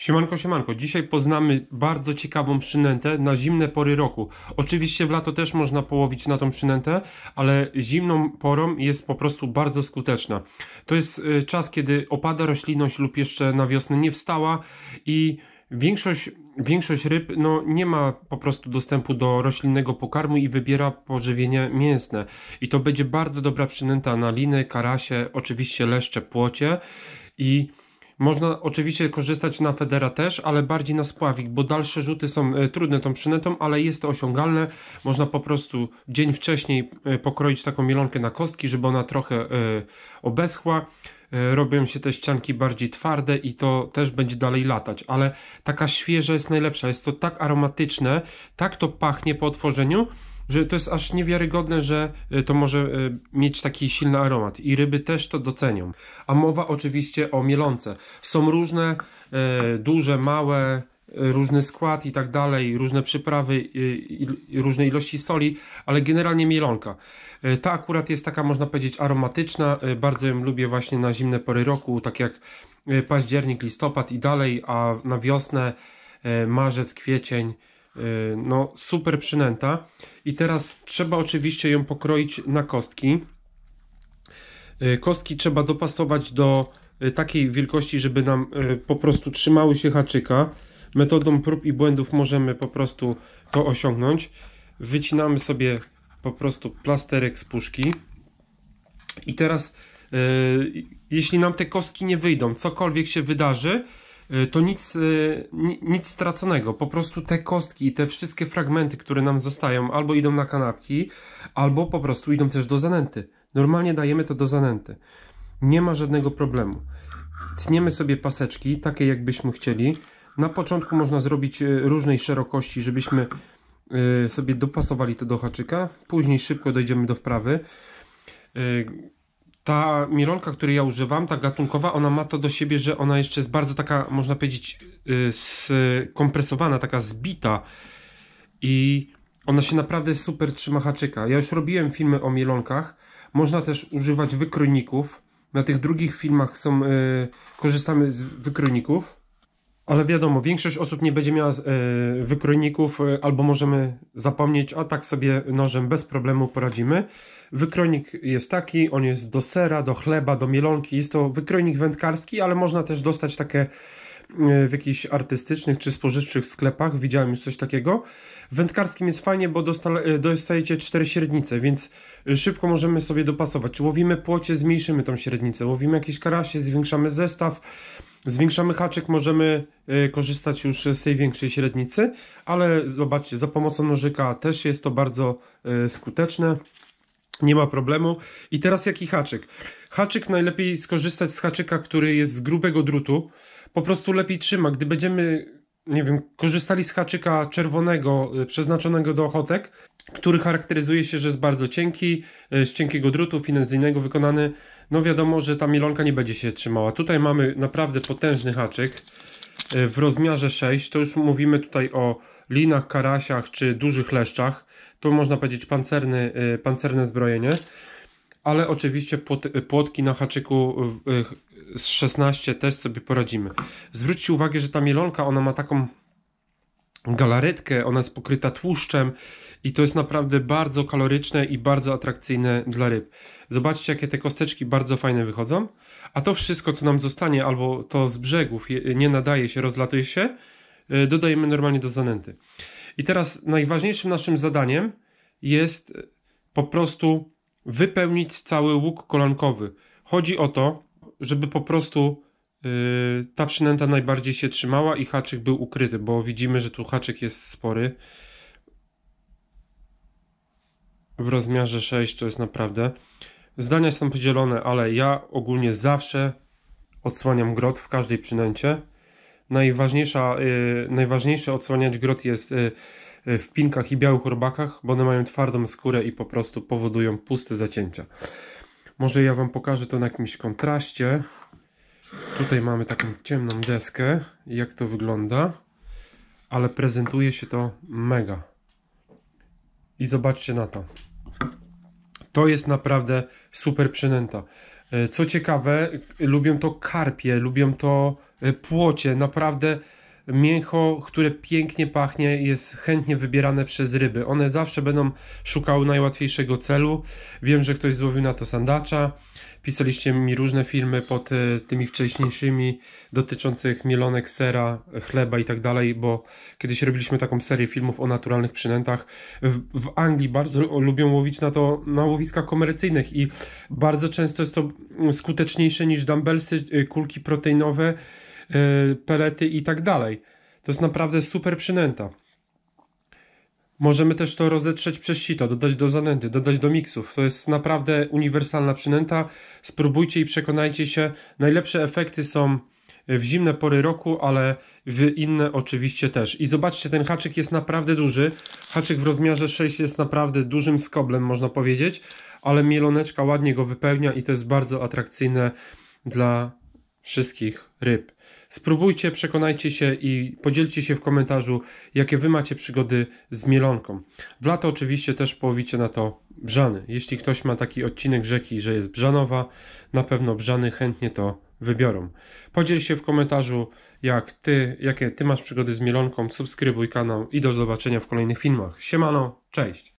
Siemanko, siemanko. Dzisiaj poznamy bardzo ciekawą przynętę na zimne pory roku. Oczywiście w lato też można połowić na tą przynętę, ale zimną porą jest po prostu bardzo skuteczna. To jest y, czas, kiedy opada roślinność lub jeszcze na wiosnę nie wstała i większość, większość ryb no, nie ma po prostu dostępu do roślinnego pokarmu i wybiera pożywienie mięsne. I to będzie bardzo dobra przynęta na liny, karasie, oczywiście leszcze, płocie i można oczywiście korzystać na Federa też, ale bardziej na spławik, bo dalsze rzuty są e, trudne tą przynętą, ale jest to osiągalne. Można po prostu dzień wcześniej e, pokroić taką mielonkę na kostki, żeby ona trochę e, obeschła. Robią się te ścianki bardziej twarde i to też będzie dalej latać, ale taka świeża jest najlepsza. Jest to tak aromatyczne, tak to pachnie po otworzeniu, że to jest aż niewiarygodne, że e, to może e, mieć taki silny aromat i ryby też to docenią. A mowa oczywiście o mielonce. Są różne, e, duże, małe, różny skład i tak dalej, różne przyprawy, różne ilości soli, ale generalnie mielonka. Ta akurat jest taka, można powiedzieć, aromatyczna. Bardzo ją lubię właśnie na zimne pory roku, tak jak październik, listopad i dalej, a na wiosnę, marzec, kwiecień, E, no, super przynęta. I teraz trzeba oczywiście ją pokroić na kostki. E, kostki trzeba dopasować do e, takiej wielkości, żeby nam po prostu trzymały się haczyka. Metodą prób i błędów możemy po prostu to osiągnąć. Wycinamy sobie po prostu plasterek z puszki. I teraz, jeśli nam te kostki nie wyjdą, cokolwiek się wydarzy, Y, to nic, y, nic straconego. Po prostu te kostki i te wszystkie fragmenty, które nam zostają, albo idą na kanapki, albo po prostu idą też do zanęty. Normalnie dajemy to do zanęty. Nie ma żadnego problemu. Tniemy sobie paseczki, takie jakbyśmy chcieli. Na początku można zrobić y, różnej szerokości, żebyśmy sobie dopasowali to do haczyka. Później szybko dojdziemy do wprawy ta mielonka, której ja używam, ta gatunkowa, ona ma to do siebie, że ona jeszcze jest bardzo taka, można powiedzieć, y, skompresowana, taka zbita i ona się naprawdę super trzyma haczyka. Ja już robiłem filmy o mielonkach, można też używać wykrojników. Na tych drugich filmach są, y, korzystamy z wykrojników. Ale wiadomo, większość osób nie będzie miała e, wykrojników, e, albo możemy zapomnieć, a tak sobie nożem bez problemu poradzimy. Wykrojnik jest taki, on jest do sera, do chleba, do mielonki. Jest to wykrojnik wędkarski, ale można też dostać takie e, w jakichś artystycznych czy spożywczych sklepach. Widziałem już coś takiego. wędkarskim jest fajnie, bo dostajecie cztery średnice, więc szybko możemy sobie dopasować. Czy łowimy płocie, zmniejszymy tą średnicę. Łowimy jakieś karasie, zwiększamy zestaw Zwiększamy haczyk, możemy e, korzystać już z tej większej średnicy, ale zobaczcie, za pomocą nożyka też jest to bardzo e, skuteczne. Nie ma problemu. I teraz jaki haczyk? Haczyk najlepiej skorzystać z haczyka, który jest z grubego drutu. Po prostu lepiej trzyma. Gdy będziemy nie wiem, korzystali z haczyka czerwonego y, przeznaczonego do ochotek, który charakteryzuje się, że jest bardzo cienki, y, z cienkiego drutu finezyjnego wykonany. No wiadomo, że ta mielonka nie będzie się trzymała. Tutaj mamy naprawdę potężny haczyk y, w rozmiarze 6. To już mówimy tutaj o linach, karasiach czy dużych leszczach. To można powiedzieć pancerny, pancerne zbrojenie. Ale oczywiście płotki na haczyku z 16 też sobie poradzimy. Zwróćcie uwagę, że ta mielonka, ona ma taką galaretkę, ona jest pokryta tłuszczem i to jest naprawdę bardzo kaloryczne i bardzo atrakcyjne dla ryb. Zobaczcie, jakie te kosteczki bardzo fajne wychodzą. A to wszystko, co nam zostanie, albo to z brzegów nie nadaje się, rozlatuje się, y, dodajemy normalnie do zanęty. I teraz najważniejszym naszym zadaniem jest po prostu wypełnić cały łuk kolankowy. Chodzi o to, żeby po prostu y, ta przynęta najbardziej się trzymała i haczyk był ukryty, bo widzimy, że tu haczyk jest spory. W rozmiarze 6 to jest naprawdę. Zdania są podzielone, ale ja ogólnie zawsze odsłaniam grot w każdej przynęcie. Najważniejsza, yy, najważniejsze odsłaniać grot jest yy, w pinkach i białych urbakach, bo one mają twardą skórę i po prostu powodują puste zacięcia. Może ja Wam pokażę to na jakimś kontraście. Tutaj mamy taką ciemną deskę jak to wygląda. Ale prezentuje się to mega. I zobaczcie na to. To jest naprawdę super przynęta. E, co ciekawe, lubią to karpie, lubią to e, płocie. Naprawdę mięcho, które pięknie pachnie, jest chętnie wybierane przez ryby. One zawsze będą szukały najłatwiejszego celu. Wiem, że ktoś złowił na to sandacza. Pisaliście mi różne filmy pod e, tymi wcześniejszymi dotyczących mielonek, sera, chleba i tak dalej, bo kiedyś robiliśmy taką serię filmów o naturalnych przynętach. W, w Anglii bardzo lubią łowić na to na łowiskach komercyjnych i bardzo często jest to skuteczniejsze niż dumbbellsy, e, kulki proteinowe Y, pelety i tak dalej. To jest naprawdę super przynęta. Możemy też to rozetrzeć przez sito, dodać do zanęty, dodać do miksów. To jest naprawdę uniwersalna przynęta. Spróbujcie i przekonajcie się. Najlepsze efekty są w zimne pory roku, ale w inne oczywiście też. I zobaczcie, ten haczyk jest naprawdę duży. Haczyk w rozmiarze 6 jest naprawdę dużym skoblem, można powiedzieć, ale mieloneczka ładnie go wypełnia i to jest bardzo atrakcyjne dla wszystkich ryb. Spróbujcie, przekonajcie się i podzielcie się w komentarzu, jakie wy macie przygody z mielonką. W lato oczywiście też połowicie na to brzany. Jeśli ktoś ma taki odcinek rzeki, że jest brzanowa, na pewno brzany chętnie to wybiorą. Podziel się w komentarzu, jak ty, jakie ty masz przygody z mielonką, subskrybuj kanał i do zobaczenia w kolejnych filmach. Siemano, cześć!